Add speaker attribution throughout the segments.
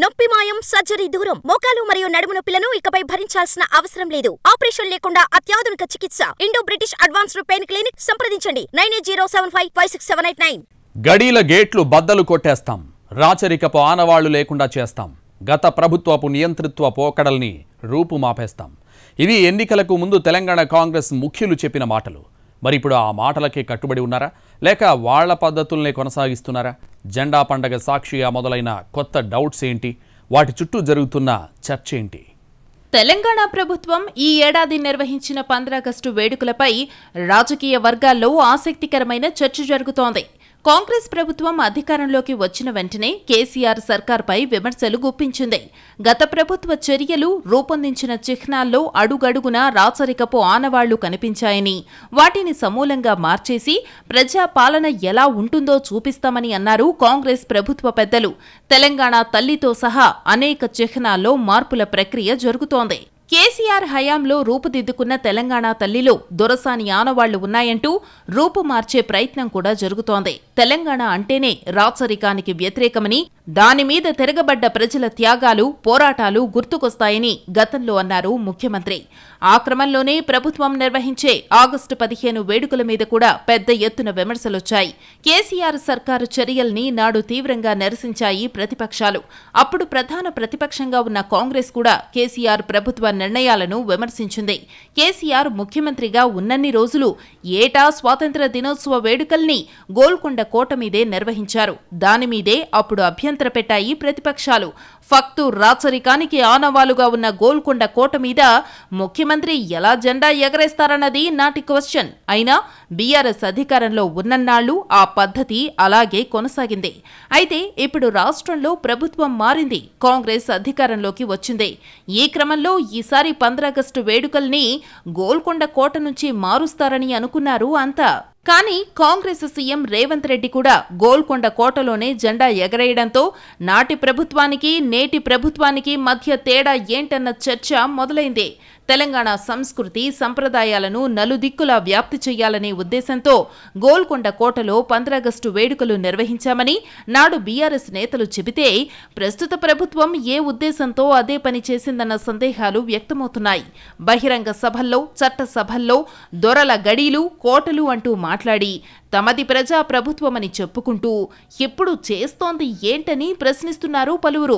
Speaker 1: నొప్పి మాయం సర్జరీ దూరం మోకాలు మరియు నడుము నొప్పులను ఇకపై భరించాల్సిన అవసరం లేదు ఆపరేషన్ లేకుండా అత్యాధునిక చికిత్స Indo British advanced pain clinic సంప్రదించండి nine eight zero seven five five six seven eight nine గడీల గేట్లు బద్దలు కొట్టేస్తాం రాచరికపు ఆనవాళ్లు లేకుండా చేస్తాం గత ప్రభుత్వపు నియంతృత్వ పోకడల్ని రూపుమాపేస్తాం ఇది ఎన్నికలకు ముందు తెలంగాణ కాంగ్రెస్ ముఖ్యులు చెప్పిన మాటలు మరి ఇప్పుడు ఆ మాటలకే కట్టుబడి ఉన్నారా లేక వాళ్ల పద్ధతుల్నే కొనసాగిస్తున్నారా జెండా పండగ సాక్షిగా మొదలైన కొత్త డౌట్స్ ఏంటి వాటి చుట్టూ జరుగుతున్న చర్చ ఏంటి
Speaker 2: తెలంగాణ ప్రభుత్వం ఈ ఏడాది నిర్వహించిన పంద్రాగస్టు వేడుకలపై రాజకీయ వర్గాల్లో ఆసక్తికరమైన చర్చ జరుగుతోంది కాంగ్రెస్ ప్రభుత్వం అధికారంలోకి వచ్చిన వెంటనే కేసీఆర్ సర్కార్పై విమర్శలు గుప్పించింది గత ప్రభుత్వ చర్యలు రూపొందించిన చిహ్నాల్లో అడుగడుగున రాచరికపు ఆనవాళ్లు కనిపించాయని వాటిని సమూలంగా మార్చేసి ప్రజాపాలన ఎలా ఉంటుందో చూపిస్తామని అన్నారు కాంగ్రెస్ ప్రభుత్వ పెద్దలు తెలంగాణ తల్లితో సహా అనేక చిహ్నాల్లో మార్పుల ప్రక్రియ జరుగుతోంది కేసీఆర్ హయాంలో రూపుదిద్దుకున్న తెలంగాణ తల్లిలో దొరసాని ఆనవాళ్లు ఉన్నాయంటూ రూపు మార్చే ప్రయత్నం కూడా జరుగుతోంది తెలంగాణ అంటేనే రాచరికానికి వ్యతిరేకమని దానిమీద తిరగబడ్డ ప్రజల త్యాగాలు పోరాటాలు గుర్తుకొస్తాయని గతంలో అన్నారు ముఖ్యమంత్రి ఆ క్రమంలోనే ప్రభుత్వం నిర్వహించే ఆగస్టు పదిహేను వేడుకల మీద కూడా పెద్ద ఎత్తున విమర్శలొచ్చాయి కేసీఆర్ సర్కారు చర్యల్ని నాడు తీవ్రంగా నిరసించాయి ప్రతిపక్షాలు అప్పుడు ప్రధాన ప్రతిపక్షంగా ఉన్న కాంగ్రెస్ కూడా కేసీఆర్ ప్రభుత్వ నిర్ణయాలను విమర్శించింది కేసీఆర్ ముఖ్యమంత్రిగా ఉన్నన్ని రోజులు ఏటా స్వాతంత్ర దినోత్సవ వేడుకల్ని గోల్కొండ కోట మీదే నిర్వహించారు దానిమీదే అప్పుడు అభ్యంతర పెట్టాయి ప్రతిపక్షాలు ఫక్తు రాచరికానికి ఆనవాలుగా ఉన్న గోల్కొండ కోట మీద ముఖ్యమంత్రి ఎలా జెండా ఎగరేస్తారన్నది నాటి క్వశ్చన్ అయినా బీఆర్ఎస్ అధికారంలో ఉన్నన్నాళ్లు ఆ పద్ధతి అలాగే కొనసాగింది అయితే ఇప్పుడు రాష్ట్రంలో ప్రభుత్వం మారింది కాంగ్రెస్ అధికారంలోకి వచ్చింది ఈ క్రమంలో ఈ ఈసారి పంద్రాగస్టు వేడుకల్ని గోల్కొండ కోట నుంచి మారుస్తారని అనుకున్నారు అంతా కానీ కాంగ్రెస్ సీఎం రేవంత్ రెడ్డి కూడా గోల్కొండ కోటలోనే జెండా ఎగరేయడంతో నాటి ప్రభుత్వానికి నేటి ప్రభుత్వానికి మధ్య తేడా ఏంటన్న చర్చ మొదలైంది తెలంగాణ సంస్కృతి సంప్రదాయాలను నలుదిక్కులా వ్యాప్తి చేయాలనే ఉద్దేశంతో గోల్కొండ కోటలో పంద్రాగస్టు వేడుకలు నిర్వహించామని నాడు బీఆర్ఎస్ నేతలు చెబితే ప్రస్తుత ప్రభుత్వం ఏ ఉద్దేశంతో అదే పని చేసిందన్న సందేహాలు వ్యక్తమవుతున్నాయి బహిరంగ సభల్లో చట్టసభల్లో దొరల గడీలు కోటలు అంటూ మాట్లాడి తమది ప్రజా ప్రభుత్వమని చెప్పుకుంటూ ఎప్పుడు చేస్తోంది ఏంటని ప్రశ్నిస్తున్నారు పలువురు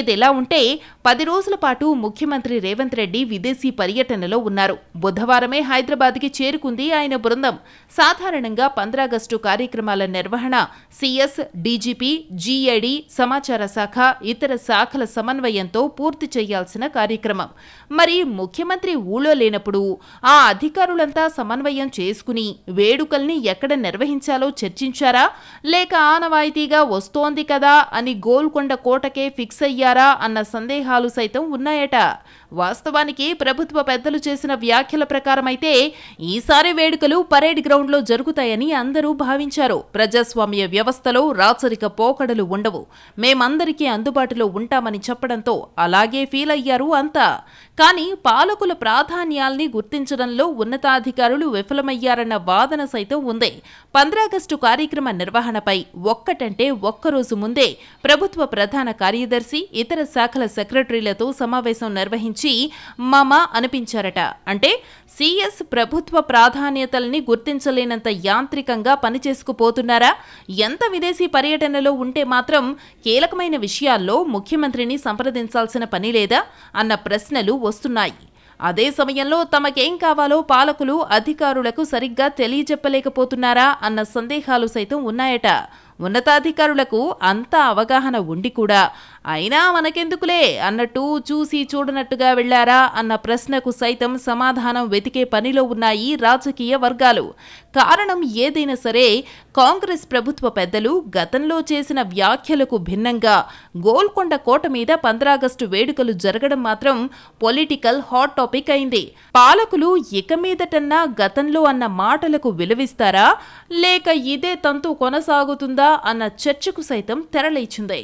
Speaker 2: ఇదిలా ఉంటే పది రోజుల పాటు ముఖ్యమంత్రి రేవంత్ రెడ్డి విదేశీ విదేశీ పర్యటనలో ఉన్నారు బుధవారమే హైదరాబాద్కి చేరుకుంది ఆయన బృందం సాధారణంగా పంద్రాగస్టు కార్యక్రమాల నిర్వహణ సిఎస్ డీజీపీ జీఐడి సమాచార శాఖ ఇతర శాఖల సమన్వయంతో పూర్తి చేయాల్సిన కార్యక్రమం మరి ముఖ్యమంత్రి ఊళ్ళో లేనప్పుడు ఆ అధికారులంతా సమన్వయం చేసుకుని వేడుకల్ని ఎక్కడ నిర్వహించాలో చర్చించారా లేక ఆనవాయితీగా వస్తోంది కదా అని గోల్కొండ కోటకే ఫిక్స్ అయ్యారా అన్న సందేహాలు సైతం ఉన్నాయట వాస్తవానికి ప్రభుత్వ పెద్దలు చేసిన వ్యాఖ్యల ప్రకారమైతే ఈసారి వేడుకలు పరేడ్ గ్రౌండ్లో జరుగుతాయని అందరూ భావించారు ప్రజాస్వామ్య వ్యవస్థలో రాచరిక పోకడలు ఉండవు మేమందరికీ అందుబాటులో ఉంటామని చెప్పడంతో అలాగే ఫీల్ అయ్యారు అంతా కానీ పాలకుల ప్రాధాన్యాల్ని గుర్తించడంలో ఉన్నతాధికారులు విఫలమయ్యారన్న వాదన సైతం ఉంది పంద్రాగస్టు కార్యక్రమ నిర్వహణపై ఒక్కటంటే ఒక్కరోజు ముందే ప్రభుత్వ ప్రధాన కార్యదర్శి ఇతర శాఖల సెక్రటరీలతో సమావేశం నిర్వహించి మమ అనిపించారట అంటే సీఎస్ ప్రభుత్వ ప్రాధాన్యతల్ని గుర్తించలేనంత యాంత్రికంగా పనిచేసుకుపోతున్నారా ఎంత విదేశీ పర్యటనలో ఉంటే మాత్రం కీలకమైన విషయాల్లో ముఖ్యమంత్రిని సంప్రదించాల్సిన పని లేదా అన్న ప్రశ్నలు వస్తున్నాయి అదే సమయంలో తమకేం కావాలో పాలకులు అధికారులకు సరిగ్గా తెలియజెప్పలేకపోతున్నారా అన్న సందేహాలు సైతం ఉన్నాయట ఉన్నతాధికారులకు అంత అవగాహన ఉండి కూడా అయినా మనకెందుకులే అన్నట్టు చూసి చూడనట్టుగా వెళ్లారా అన్న ప్రశ్నకు సైతం సమాధానం వెతికే పనిలో ఉన్నాయి రాజకీయ వర్గాలు కారణం ఏదైనా సరే కాంగ్రెస్ ప్రభుత్వ పెద్దలు గతంలో చేసిన వ్యాఖ్యలకు భిన్నంగా గోల్కొండ కోట మీద పంద్రాగస్టు వేడుకలు జరగడం మాత్రం పొలిటికల్ హాట్ టాపిక్ అయింది పాలకులు ఇక మీదటన్నా గతంలో అన్న మాటలకు విలువిస్తారా లేక ఇదే తంతు కొనసాగుతుందా అన్న చర్చకు సైతం తెరలేచింది